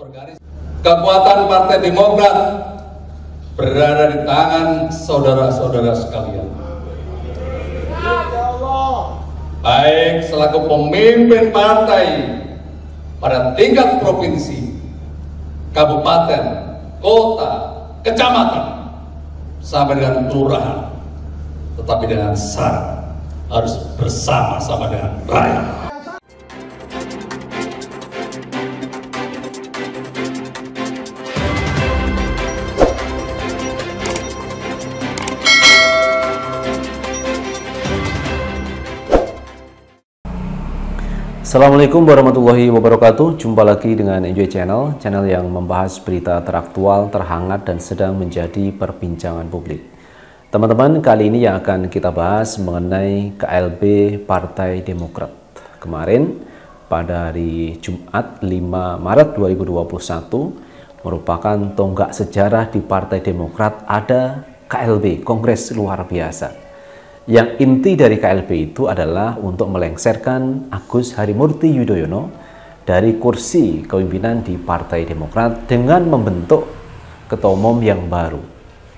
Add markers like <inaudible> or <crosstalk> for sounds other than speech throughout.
Organis. Kekuatan Partai Demokrat berada di tangan saudara-saudara sekalian. Baik selaku pemimpin partai pada tingkat provinsi, kabupaten, kota, kecamatan, sampai dengan kelurahan, tetapi dengan syarat harus bersama-sama dengan rakyat. Assalamualaikum warahmatullahi wabarakatuh. Jumpa lagi dengan Enjoy Channel, channel yang membahas berita teraktual, terhangat, dan sedang menjadi perbincangan publik. Teman-teman, kali ini yang akan kita bahas mengenai KLB Partai Demokrat. Kemarin, pada hari Jumat 5 Maret 2021, merupakan tonggak sejarah di Partai Demokrat ada KLB, Kongres Luar Biasa yang inti dari KLB itu adalah untuk melengsarkan Agus Harimurti Yudhoyono dari kursi kepemimpinan di Partai Demokrat dengan membentuk ketua umum yang baru.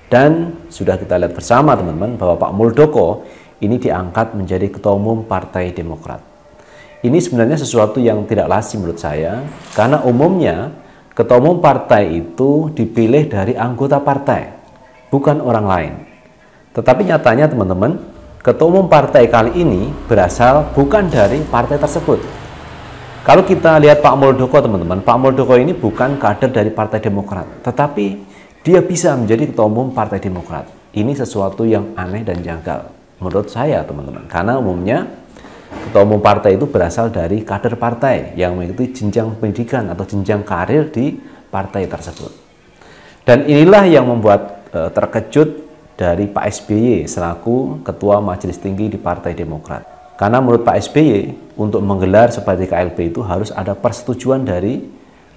Dan sudah kita lihat bersama teman-teman bahwa Pak Muldoko ini diangkat menjadi ketua umum Partai Demokrat. Ini sebenarnya sesuatu yang tidak lazim menurut saya karena umumnya ketua umum partai itu dipilih dari anggota partai, bukan orang lain. Tetapi nyatanya teman-teman, ketua umum partai kali ini berasal bukan dari partai tersebut. Kalau kita lihat Pak Muldoko teman-teman, Pak Muldoko ini bukan kader dari Partai Demokrat, tetapi dia bisa menjadi ketua umum Partai Demokrat. Ini sesuatu yang aneh dan janggal menurut saya teman-teman. Karena umumnya ketua umum partai itu berasal dari kader partai yang mengikuti jenjang pendidikan atau jenjang karir di partai tersebut. Dan inilah yang membuat eh, terkejut dari Pak SBY selaku Ketua Majelis Tinggi di Partai Demokrat. Karena menurut Pak SBY, untuk menggelar seperti KLB itu harus ada persetujuan dari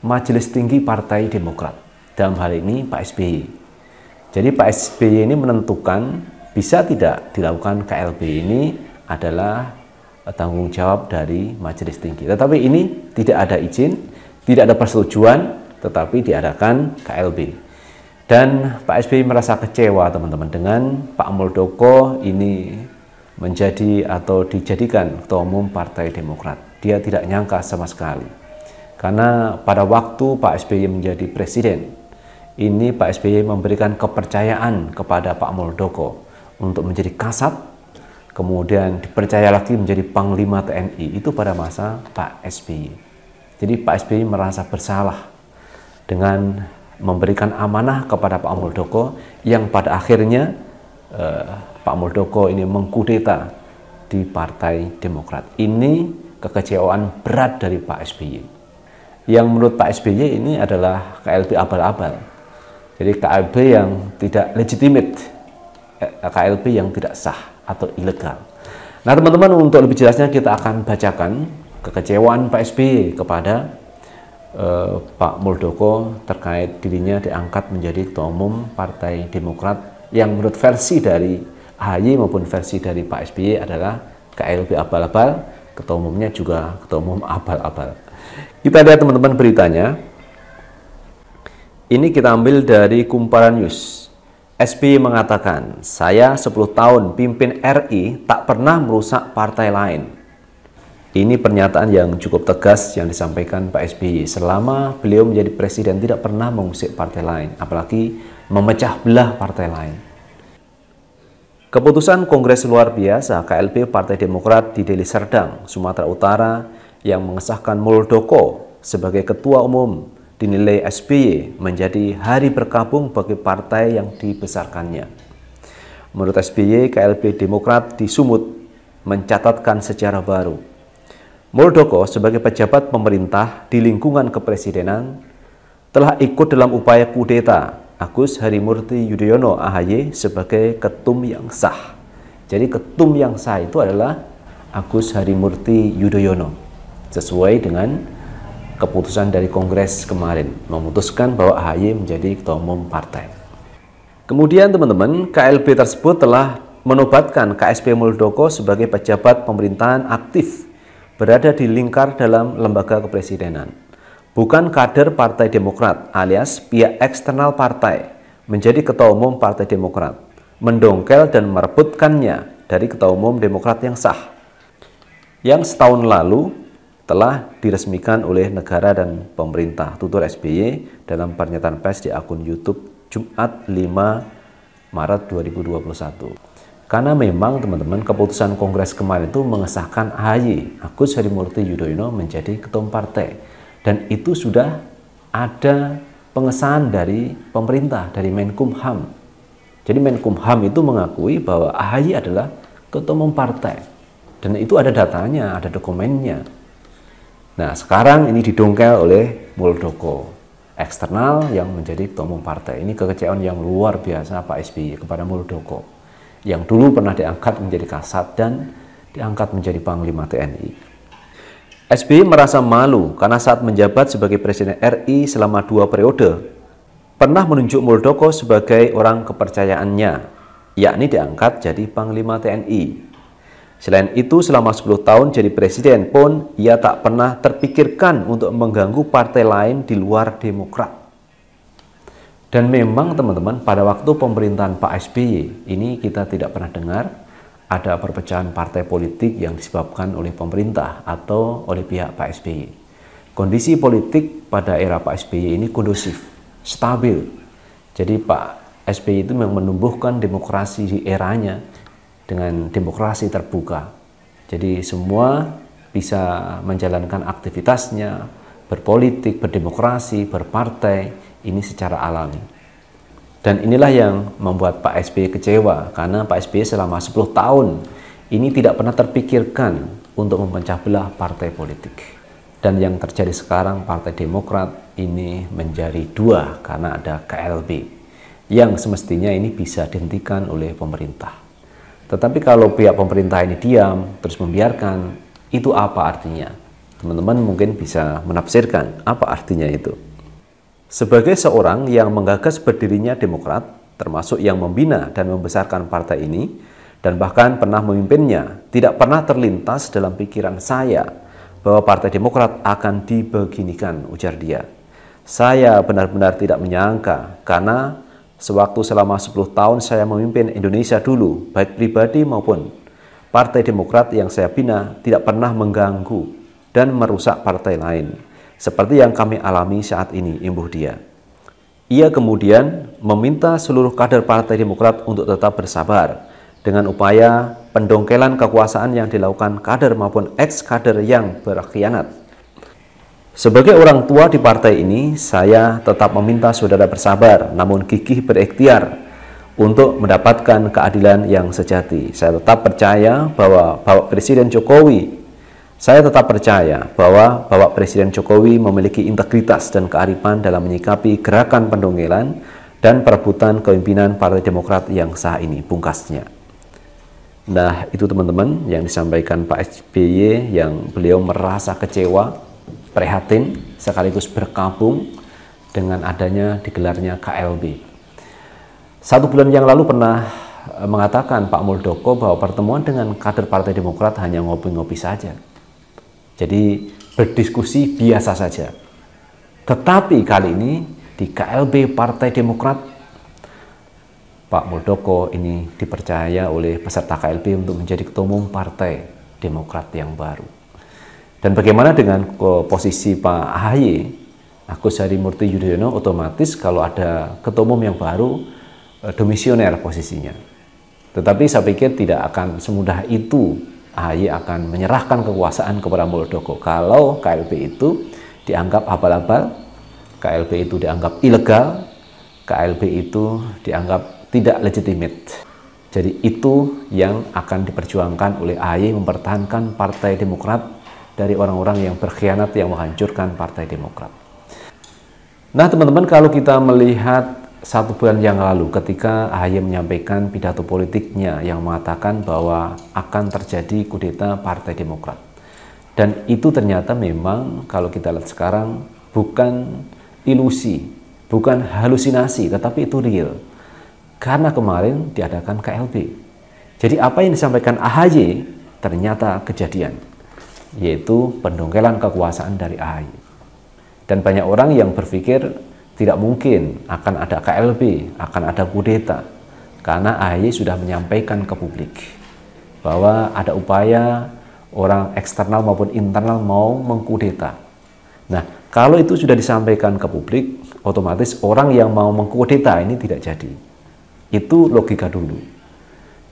Majelis Tinggi Partai Demokrat. Dalam hal ini Pak SBY. Jadi Pak SBY ini menentukan bisa tidak dilakukan KLB ini adalah eh, tanggung jawab dari Majelis Tinggi. Tetapi ini tidak ada izin, tidak ada persetujuan, tetapi diadakan KLB. Dan Pak SBY merasa kecewa teman-teman dengan Pak Muldoko ini menjadi atau dijadikan ketua umum Partai Demokrat. Dia tidak nyangka sama sekali. Karena pada waktu Pak SBY menjadi presiden, ini Pak SBY memberikan kepercayaan kepada Pak Muldoko untuk menjadi kasat, kemudian dipercaya lagi menjadi Panglima TNI. Itu pada masa Pak SBY. Jadi Pak SBY merasa bersalah dengan memberikan amanah kepada Pak Muldoko yang pada akhirnya eh, Pak Muldoko ini mengkudeta di Partai Demokrat. Ini kekecewaan berat dari Pak SBY. Yang menurut Pak SBY ini adalah KLB abal-abal. Jadi KLB yang tidak legitimate, eh, KLB yang tidak sah atau ilegal. Nah teman-teman untuk lebih jelasnya kita akan bacakan kekecewaan Pak SBY kepada Eh, Pak Muldoko terkait dirinya diangkat menjadi ketua umum Partai Demokrat yang menurut versi dari AHY maupun versi dari Pak SBY adalah KLB abal-abal, ketua umumnya juga ketua umum abal-abal. Kita lihat teman-teman beritanya. Ini kita ambil dari Kumparan News. SBY mengatakan, saya 10 tahun pimpin RI tak pernah merusak partai lain. Ini pernyataan yang cukup tegas yang disampaikan Pak SBY selama beliau menjadi presiden tidak pernah mengusik partai lain, apalagi memecah belah partai lain. Keputusan Kongres Luar Biasa KLB Partai Demokrat di Deli Serdang, Sumatera Utara yang mengesahkan Muldoko sebagai ketua umum dinilai SBY menjadi hari berkabung bagi partai yang dibesarkannya. Menurut SBY, KLB Demokrat di Sumut mencatatkan sejarah baru Muldoko sebagai pejabat pemerintah di lingkungan kepresidenan telah ikut dalam upaya kudeta Agus Harimurti Yudhoyono AHY sebagai ketum yang sah. Jadi ketum yang sah itu adalah Agus Harimurti Yudhoyono sesuai dengan keputusan dari Kongres kemarin memutuskan bahwa AHY menjadi ketua umum partai. Kemudian teman-teman, KLB tersebut telah menobatkan KSP Muldoko sebagai pejabat pemerintahan aktif berada di lingkar dalam lembaga kepresidenan. Bukan kader Partai Demokrat alias pihak eksternal partai menjadi ketua umum Partai Demokrat, mendongkel dan merebutkannya dari ketua umum Demokrat yang sah. Yang setahun lalu telah diresmikan oleh negara dan pemerintah tutur SBY dalam pernyataan pers di akun YouTube Jumat 5 Maret 2021. Karena memang teman-teman keputusan Kongres kemarin itu mengesahkan AHY, Agus Harimurti Yudhoyono menjadi ketum partai. Dan itu sudah ada pengesahan dari pemerintah, dari Menkumham. Jadi Menkumham itu mengakui bahwa AHY adalah ketua umum partai. Dan itu ada datanya, ada dokumennya. Nah sekarang ini didongkel oleh Muldoko eksternal yang menjadi ketua umum partai. Ini kekecewaan yang luar biasa Pak SBY kepada Muldoko yang dulu pernah diangkat menjadi kasat dan diangkat menjadi Panglima TNI. SBY merasa malu karena saat menjabat sebagai Presiden RI selama dua periode, pernah menunjuk Muldoko sebagai orang kepercayaannya, yakni diangkat jadi Panglima TNI. Selain itu, selama 10 tahun jadi Presiden pun, ia tak pernah terpikirkan untuk mengganggu partai lain di luar Demokrat. Dan memang teman-teman pada waktu pemerintahan Pak SBY ini kita tidak pernah dengar ada perpecahan partai politik yang disebabkan oleh pemerintah atau oleh pihak Pak SBY. Kondisi politik pada era Pak SBY ini kondusif, stabil. Jadi Pak SBY itu memang menumbuhkan demokrasi di eranya dengan demokrasi terbuka. Jadi semua bisa menjalankan aktivitasnya, berpolitik, berdemokrasi, berpartai ini secara alami. Dan inilah yang membuat Pak SBY kecewa karena Pak SBY selama 10 tahun ini tidak pernah terpikirkan untuk memecah belah partai politik. Dan yang terjadi sekarang Partai Demokrat ini menjadi dua karena ada KLB yang semestinya ini bisa dihentikan oleh pemerintah. Tetapi kalau pihak pemerintah ini diam, terus membiarkan, itu apa artinya? Teman-teman mungkin bisa menafsirkan apa artinya itu. Sebagai seorang yang menggagas berdirinya Demokrat, termasuk yang membina dan membesarkan partai ini, dan bahkan pernah memimpinnya, tidak pernah terlintas dalam pikiran saya bahwa Partai Demokrat akan dibeginikan, ujar dia. Saya benar-benar tidak menyangka, karena Sewaktu selama 10 tahun saya memimpin Indonesia dulu, baik pribadi maupun Partai Demokrat yang saya bina tidak pernah mengganggu dan merusak partai lain, seperti yang kami alami saat ini, imbuh dia. Ia kemudian meminta seluruh kader Partai Demokrat untuk tetap bersabar dengan upaya pendongkelan kekuasaan yang dilakukan kader maupun ex-kader yang berkhianat. Sebagai orang tua di partai ini, saya tetap meminta saudara bersabar, namun gigih berikhtiar untuk mendapatkan keadilan yang sejati. Saya tetap percaya bahwa Bapak Presiden Jokowi saya tetap percaya bahwa Bapak Presiden Jokowi memiliki integritas dan kearifan dalam menyikapi gerakan pendongelan dan perebutan kepemimpinan Partai Demokrat yang sah ini, pungkasnya. Nah, itu teman-teman yang disampaikan Pak SBY yang beliau merasa kecewa, prihatin, sekaligus berkabung dengan adanya digelarnya KLB. Satu bulan yang lalu pernah eh, mengatakan Pak Muldoko bahwa pertemuan dengan kader Partai Demokrat hanya ngopi-ngopi saja. Jadi berdiskusi biasa saja. Tetapi kali ini di KLB Partai Demokrat, Pak Muldoko ini dipercaya oleh peserta KLB untuk menjadi ketua Partai Demokrat yang baru. Dan bagaimana dengan posisi Pak AHY, Agus Harimurti Yudhoyono otomatis kalau ada ketua yang baru eh, domisioner posisinya. Tetapi saya pikir tidak akan semudah itu AHY akan menyerahkan kekuasaan kepada Muldoko kalau KLB itu dianggap abal-abal, KLB itu dianggap ilegal, KLB itu dianggap tidak legitimate. Jadi itu yang akan diperjuangkan oleh AHY mempertahankan Partai Demokrat dari orang-orang yang berkhianat yang menghancurkan Partai Demokrat. Nah, teman-teman, kalau kita melihat satu bulan yang lalu ketika AHY menyampaikan pidato politiknya yang mengatakan bahwa akan terjadi kudeta Partai Demokrat. Dan itu ternyata memang kalau kita lihat sekarang bukan ilusi, bukan halusinasi, tetapi itu real. Karena kemarin diadakan KLB. Jadi apa yang disampaikan AHY ternyata kejadian, yaitu pendongkelan kekuasaan dari AHY. Dan banyak orang yang berpikir tidak mungkin akan ada KLB, akan ada kudeta, karena AHY sudah menyampaikan ke publik bahwa ada upaya orang eksternal maupun internal mau mengkudeta. Nah, kalau itu sudah disampaikan ke publik, otomatis orang yang mau mengkudeta ini tidak jadi. Itu logika dulu.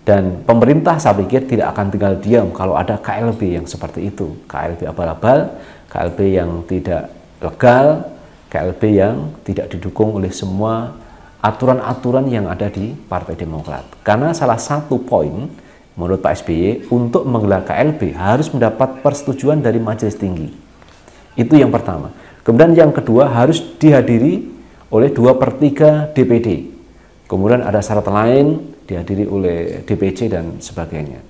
Dan pemerintah saya pikir tidak akan tinggal diam kalau ada KLB yang seperti itu. KLB abal-abal, KLB yang tidak legal, KLB yang tidak didukung oleh semua aturan-aturan yang ada di Partai Demokrat. Karena salah satu poin menurut Pak SBY untuk menggelar KLB harus mendapat persetujuan dari majelis tinggi. Itu yang pertama. Kemudian yang kedua harus dihadiri oleh 2 per 3 DPD. Kemudian ada syarat lain dihadiri oleh DPC dan sebagainya.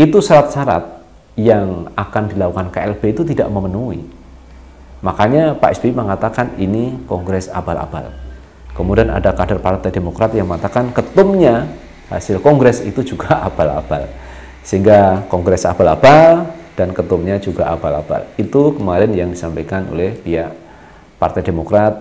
Itu syarat-syarat yang akan dilakukan KLB itu tidak memenuhi Makanya Pak SBY mengatakan ini kongres abal-abal. Kemudian ada kader Partai Demokrat yang mengatakan ketumnya hasil kongres itu juga <laughs> abal-abal. Sehingga kongres abal-abal dan ketumnya juga abal-abal. Itu kemarin yang disampaikan oleh pihak Partai Demokrat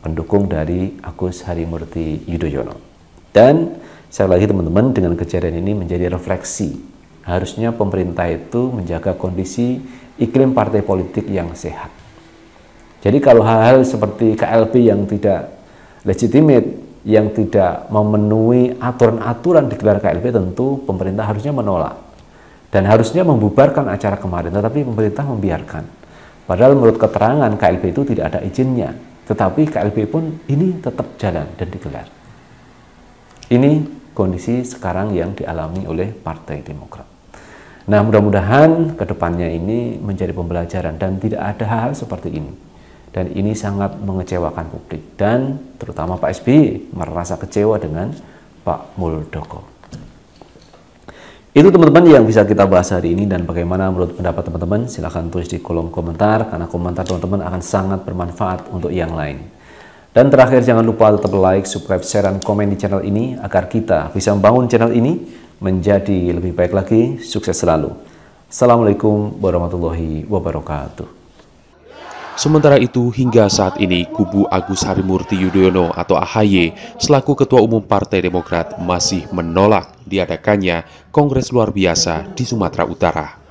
pendukung dari Agus Harimurti Yudhoyono. Dan saya lagi teman-teman dengan kejadian ini menjadi refleksi. Harusnya pemerintah itu menjaga kondisi iklim partai politik yang sehat jadi kalau hal-hal seperti KLB yang tidak legitimate, yang tidak memenuhi aturan-aturan digelar KLB tentu pemerintah harusnya menolak dan harusnya membubarkan acara kemarin tetapi pemerintah membiarkan padahal menurut keterangan KLB itu tidak ada izinnya tetapi KLB pun ini tetap jalan dan digelar ini kondisi sekarang yang dialami oleh Partai Demokrat nah mudah-mudahan kedepannya ini menjadi pembelajaran dan tidak ada hal, -hal seperti ini dan ini sangat mengecewakan publik dan terutama Pak SBY merasa kecewa dengan Pak Muldoko. Itu teman-teman yang bisa kita bahas hari ini dan bagaimana menurut pendapat teman-teman silahkan tulis di kolom komentar karena komentar teman-teman akan sangat bermanfaat untuk yang lain. Dan terakhir jangan lupa tetap like, subscribe, share, dan komen di channel ini agar kita bisa membangun channel ini menjadi lebih baik lagi, sukses selalu. Assalamualaikum warahmatullahi wabarakatuh. Sementara itu, hingga saat ini kubu Agus Harimurti Yudhoyono atau AHY selaku Ketua Umum Partai Demokrat masih menolak diadakannya Kongres Luar Biasa di Sumatera Utara.